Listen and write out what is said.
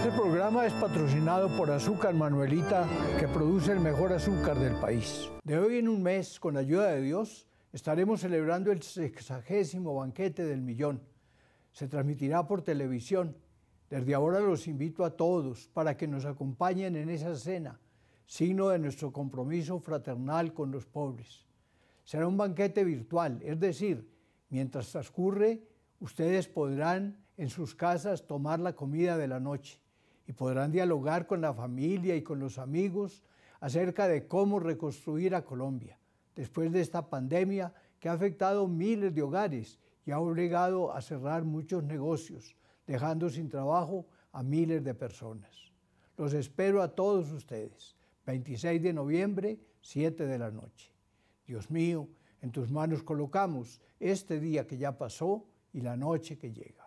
Este programa es patrocinado por Azúcar Manuelita, que produce el mejor azúcar del país. De hoy en un mes, con ayuda de Dios, estaremos celebrando el sexagésimo banquete del millón. Se transmitirá por televisión. Desde ahora los invito a todos para que nos acompañen en esa cena, signo de nuestro compromiso fraternal con los pobres. Será un banquete virtual, es decir, mientras transcurre, ustedes podrán en sus casas tomar la comida de la noche y podrán dialogar con la familia y con los amigos acerca de cómo reconstruir a Colombia después de esta pandemia que ha afectado miles de hogares y ha obligado a cerrar muchos negocios, dejando sin trabajo a miles de personas. Los espero a todos ustedes, 26 de noviembre, 7 de la noche. Dios mío, en tus manos colocamos este día que ya pasó y la noche que llega.